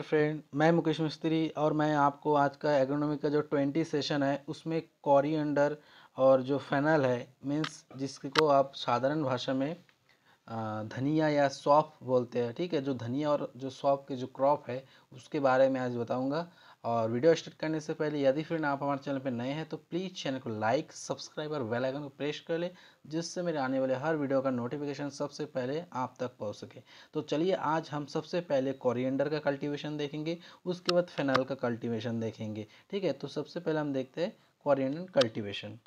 friend मैं मुकेश मिस्त्री और मैं आपको आज का एग्रोनॉमी का जो ट्वेंटी सेशन है उसमें कॉरियंडर और जो फेनल है मीन्स जिसको आप साधारण भाषा में धनिया या सौफ बोलते हैं ठीक है जो धनिया और जो सौफ के जो क्रॉप है उसके बारे में आज बताऊंगा और वीडियो स्टार्ट करने से पहले यदि फिर आप हमारे चैनल पर नए हैं तो प्लीज़ चैनल को लाइक सब्सक्राइब और बेल आइकन को प्रेस कर ले जिससे मेरे आने वाले हर वीडियो का नोटिफिकेशन सबसे पहले आप तक पहुंच सके तो चलिए आज हम सबसे पहले कोरिएंडर का कल्टीवेशन देखेंगे उसके बाद फेनाल का कल्टिवेशन देखेंगे ठीक है तो सबसे पहले हम देखते हैं कोरिएंडर कल्टिवेशन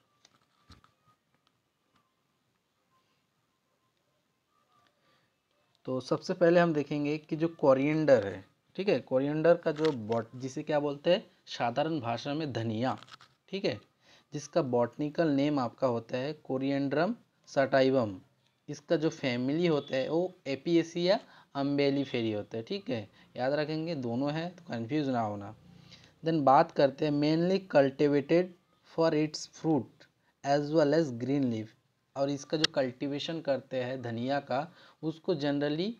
तो सबसे पहले हम देखेंगे कि जो कोरिएंडर है ठीक है कोरिएंडर का जो बॉट जिसे क्या बोलते हैं साधारण भाषा में धनिया ठीक है जिसका बॉटनिकल नेम आपका होता है कोरिएंड्रम सटाइवम इसका जो फैमिली होता है वो एपीएसी या अम्बेली फेरी होता है ठीक है याद रखेंगे दोनों है तो कन्फ्यूज़ ना होना देन बात करते हैं mainly cultivated for its fruit as well as green leave और इसका जो कल्टिवेशन करते हैं धनिया का उसको जनरली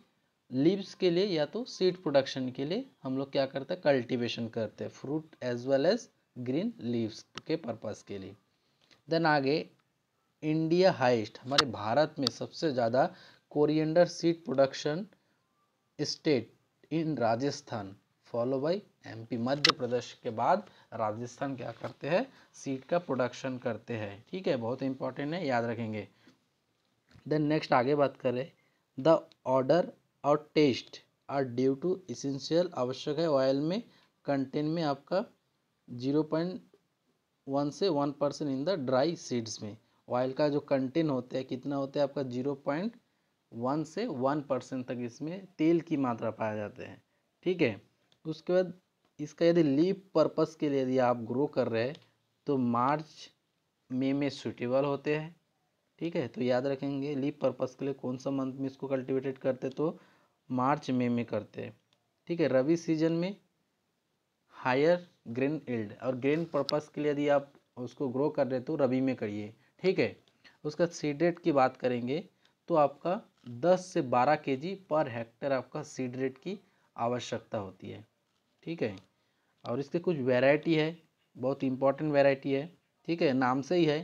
लीव्स के लिए या तो सीड प्रोडक्शन के लिए हम लोग क्या करते हैं कल्टिवेशन करते हैं fruit as well as green leaves के पर्पज़ के लिए देन आगे इंडिया हाइस्ट हमारे भारत में सबसे ज़्यादा coriander seed production state in Rajasthan follow by MP Madhya Pradesh के बाद राजस्थान क्या करते हैं सीट का प्रोडक्शन करते हैं ठीक है बहुत इंपॉर्टेंट है याद रखेंगे देन नेक्स्ट आगे बात करें द ऑर्डर और taste are due to essential आवश्यक है ऑयल में कंटेंट में आपका जीरो पॉइंट वन से one percent in the dry seeds में ऑयल का जो कंटेंट होता है कितना होता है आपका जीरो पॉइंट वन से वन परसेंट तक इसमें तेल की मात्रा पाया जाते हैं ठीक है उसके बाद इसका यदि लीप पर्पस के लिए यदि आप ग्रो कर रहे हैं तो मार्च मे में सूटेबल होते हैं ठीक है तो याद रखेंगे लीप पर्पस के लिए कौन सा मंथ में इसको कल्टिवेटेड करते तो मार्च मई में, में करते हैं ठीक है रबी सीजन में हायर ग्रेन एल्ड और ग्रेन पर्पस के लिए यदि आप उसको ग्रो कर रहे तो रबी में करिए ठीक है उसका सीड रेट की बात करेंगे तो आपका 10 से 12 केजी पर हेक्टर आपका सीड रेट की आवश्यकता होती है ठीक है और इसके कुछ वैरायटी है बहुत इंपॉर्टेंट वैरायटी है ठीक है नाम से ही है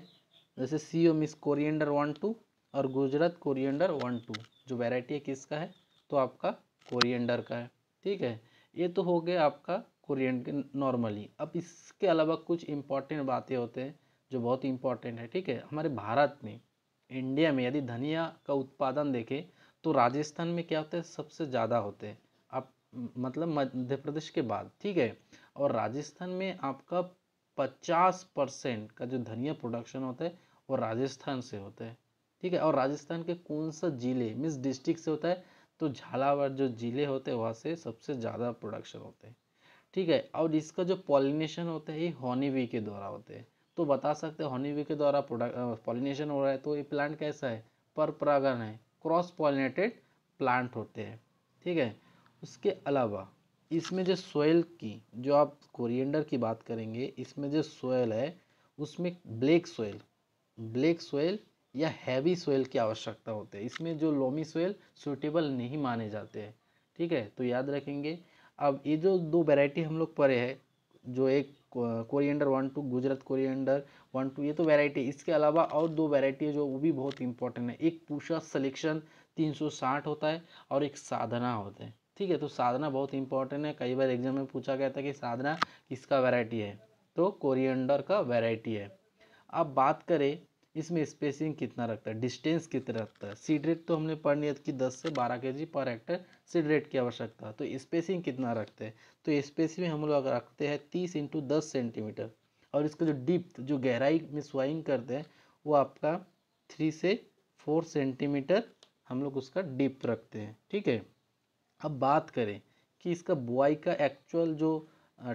जैसे सी ओ मिस कोरिएंडर वन टू और गुजरात कोरिएंडर वन टू जो वैरायटी है किसका है तो आपका कोरिएंडर का है ठीक है ये तो हो गया आपका कोरिएंडर नॉर्मली अब इसके अलावा कुछ इम्पॉर्टेंट बातें होते हैं जो बहुत इम्पॉर्टेंट है ठीक है हमारे भारत में इंडिया में यदि धनिया का उत्पादन देखें तो राजस्थान में क्या होता है सबसे ज़्यादा होते हैं आप मतलब मध्य प्रदेश के बाद ठीक है और राजस्थान में आपका पचास परसेंट का जो धनिया प्रोडक्शन होता है वो राजस्थान से होता है ठीक है और राजस्थान के कौन सा जिले मिस डिस्ट्रिक्ट से होता है तो झालावाड़ जो ज़िले होते हैं वहाँ से सबसे ज़्यादा प्रोडक्शन होते हैं ठीक है और इसका जो पॉलिनेशन होता है ये हॉनीवी के द्वारा होते हैं तो बता सकते हैं हॉनीवी के द्वारा प्रोडक्ट पॉलिनेशन हो रहा है तो ये प्लांट कैसा है पर परागण है क्रॉस पॉलिनेटेड प्लांट होते हैं ठीक है उसके अलावा इसमें जो सोयल की जो आप कोरिएंडर की बात करेंगे इसमें जो सोयल है उसमें ब्लैक सोयल ब्लैक सोयल या हैवी सोयल की आवश्यकता होती है इसमें जो लोमी सोयल सूटेबल नहीं माने जाते हैं ठीक है तो याद रखेंगे अब ये जो दो वैरायटी हम लोग पढ़े हैं जो एक coriander one two Gujarat coriander one two ये तो वैरायटी इसके अलावा और दो वैरायटी है जो वो भी बहुत इंपॉर्टेंट है एक पूषा सिलेक्शन 360 होता है और एक साधना होता है ठीक है तो साधना बहुत इंपॉर्टेंट है कई बार एग्जाम में पूछा गया था कि साधना किसका वैरायटी है तो कोरिएंडर का वैरायटी है अब बात करें इसमें स्पेसिंग कितना रखता है डिस्टेंस कितना रखता है सीड रेट तो हमने पढ़ लिया कि 10 से 12 के जी पर हेक्टर सीड रेट की आवश्यकता है तो स्पेसिंग कितना रखते हैं तो स्पेसिंग हम लोग रखते हैं तीस इंटू दस सेंटीमीटर और इसका जो डिप्थ जो गहराई में स्वाइंग करते हैं वो आपका थ्री से फोर सेंटीमीटर हम लोग उसका डिप्थ रखते हैं ठीक है अब बात करें कि इसका बुआई का एक्चुअल जो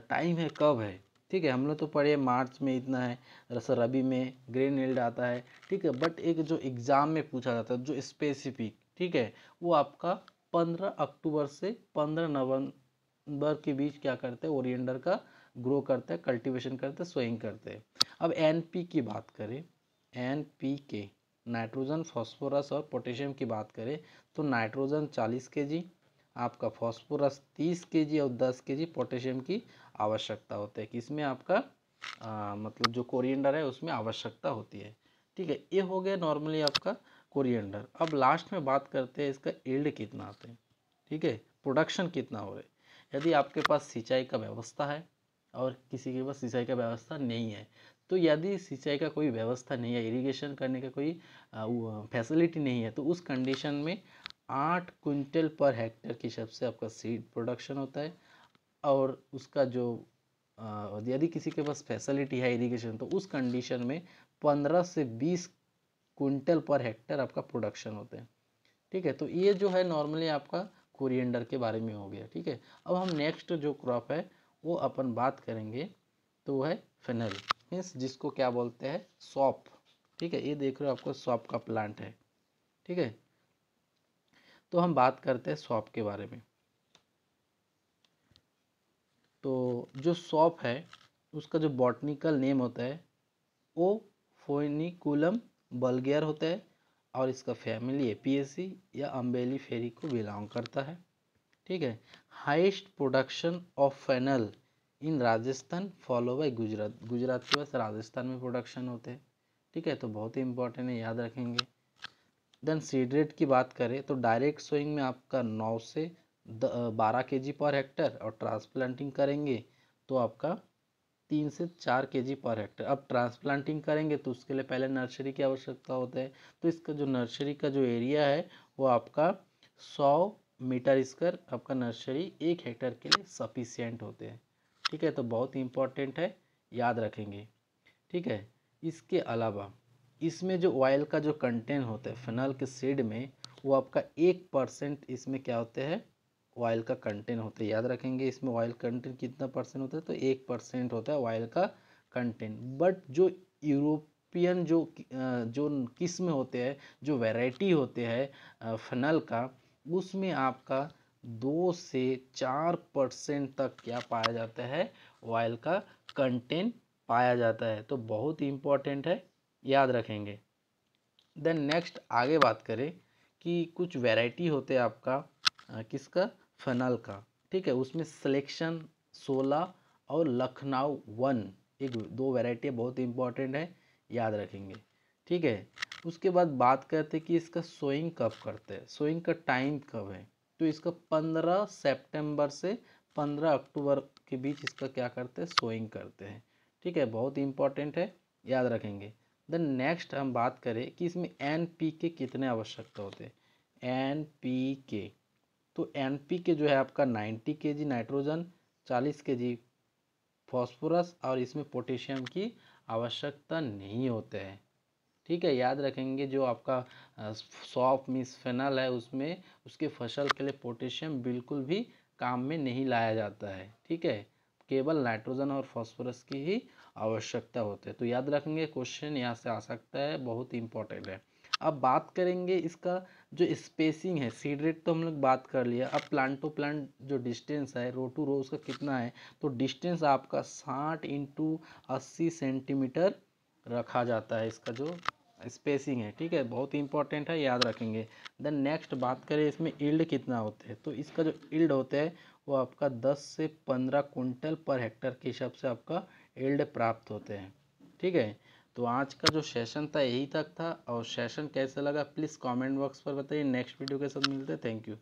टाइम है कब है ठीक है हम लोग तो पढ़े मार्च में इतना है रस रबी में ग्रेन एल्ड आता है ठीक है बट एक जो एग्ज़ाम में पूछा जाता है जो स्पेसिफिक ठीक है वो आपका पंद्रह अक्टूबर से पंद्रह नवंबर के बीच क्या करते हैं ओरिएंडर का ग्रो करते हैं कल्टीवेशन करते हैं स्वयं करते हैं अब एन की बात करें एन के नाइट्रोजन फॉस्फोरस और पोटेशियम की बात करें तो नाइट्रोजन चालीस के जी आपका फॉस्फोरस 30 केजी और 10 केजी पोटेशियम की आवश्यकता होती है किसमें आपका आ, मतलब जो कोरिएंडर है उसमें आवश्यकता होती है ठीक है ये हो गया नॉर्मली आपका कोरिएंडर अब लास्ट में बात करते हैं इसका एल्ड कितना आते हैं ठीक है प्रोडक्शन कितना हो रहा है यदि आपके पास सिंचाई का व्यवस्था है और किसी के पास सिंचाई का व्यवस्था नहीं है तो यदि सिंचाई का कोई व्यवस्था नहीं है इरिगेशन करने का कोई फैसिलिटी नहीं है तो उस कंडीशन में आठ क्विंटल पर हेक्टर के हिसाब से आपका सीड प्रोडक्शन होता है और उसका जो यदि किसी के पास फैसिलिटी है इरिगेशन तो उस कंडीशन में पंद्रह से बीस क्विंटल पर हेक्टर आपका प्रोडक्शन होता है ठीक है तो ये जो है नॉर्मली आपका कोरिएंडर के बारे में हो गया ठीक है अब हम नेक्स्ट जो क्रॉप है वो अपन बात करेंगे तो वो है फेनल मीन्स जिसको क्या बोलते हैं सॉप ठीक है ये देख रहे हो आपको सॉप का प्लांट है ठीक है तो हम बात करते हैं सॉप के बारे में तो जो सॉप है उसका जो बॉटनिकल नेम होता है वो फोनिकुलम बल्गेर होता है और इसका फैमिली एपीएसी या अम्बेली फेरी को बिलोंग करता है ठीक है highest production of fennel in Rajasthan follow by Gujarat Gujarat के बस राजस्थान में प्रोडक्शन होते हैं ठीक है तो बहुत ही इंपॉर्टेंट है याद रखेंगे देन सीड रेट की बात करें तो डायरेक्ट सोइंग में आपका नौ से बारह के जी पर हेक्टर और ट्रांसप्लांटिंग करेंगे तो आपका तीन से चार के जी पर हेक्टर अब ट्रांसप्लांटिंग करेंगे तो उसके लिए पहले नर्सरी की आवश्यकता होता है तो इसका जो नर्सरी का जो एरिया है वो आपका सौ मीटर स्क्वायर आपका नर्सरी एक हेक्टर के लिए सफिशियंट होते हैं ठीक है तो बहुत इम्पोर्टेंट है याद रखेंगे ठीक है इसके अलावा इसमें जो ऑयल का जो कंटेंट होता है फिनल के सीड में वो आपका एक परसेंट इसमें क्या होते हैं ऑयल का कंटेंट होता है याद रखेंगे इसमें ऑयल कंटेंट कितना परसेंट होता है तो एक परसेंट होता है ऑयल का कंटेंट बट जो यूरोपियन जो जो किस्म होते हैं जो वैरायटी होते हैं फनल का उसमें आपका दो से चार परसेंट तक क्या पाया जाता है ऑयल का कंटेंट पाया जाता है तो बहुत ही इम्पॉर्टेंट है याद रखेंगे देन नेक्स्ट आगे बात करें कि कुछ वैरायटी होते हैं आपका किसका फनल का ठीक है उसमें सिलेक्शन सोलह और लखनऊ वन एक दो वैरायटी बहुत इम्पॉर्टेंट है याद रखेंगे ठीक है उसके बाद बात करते कि इसका सोइंग कब करते हैं सोइंग का टाइम कब है तो इसका पंद्रह सेप्टेम्बर से पंद्रह अक्टूबर के बीच इसका क्या करते हैं सोइंग करते हैं ठीक है बहुत इम्पॉर्टेंट है याद रखेंगे देन नेक्स्ट हम बात करें कि इसमें एन पी के कितने आवश्यकता होते हैं एन पी के तो एन पी के जो है आपका नाइन्टी के जी नाइट्रोजन चालीस के जी फॉस्फोरस और इसमें पोटेशियम की आवश्यकता नहीं होते हैं ठीक है याद रखेंगे जो आपका सॉफ फेनल है उसमें उसके फसल के लिए पोटेशियम बिल्कुल भी काम में नहीं लाया जाता है ठीक है केवल नाइट्रोजन और फॉस्फोरस की ही आवश्यकता होती है तो याद रखेंगे क्वेश्चन यहाँ से आ सकता है बहुत इंपॉर्टेंट है अब बात करेंगे इसका जो स्पेसिंग है सीड रेट तो हम लोग बात कर लिया अब प्लांट टू प्लांट जो डिस्टेंस है रो टू रो उसका कितना है तो डिस्टेंस आपका साठ इंटू अस्सी सेंटीमीटर रखा जाता है इसका जो स्पेसिंग है ठीक है बहुत ही इंपॉर्टेंट है याद रखेंगे देन नेक्स्ट बात करें इसमें इल्ड कितना होते हैं तो इसका जो इल्ड होता है वो आपका दस से पंद्रह कुंटल पर हेक्टर के हिसाब से आपका इल्ड प्राप्त होते हैं ठीक है तो आज का जो सेशन था यही तक था और सेशन कैसा लगा प्लीज़ कॉमेंट बॉक्स पर बताइए नेक्स्ट वीडियो के साथ मिलते हैं थैंक यू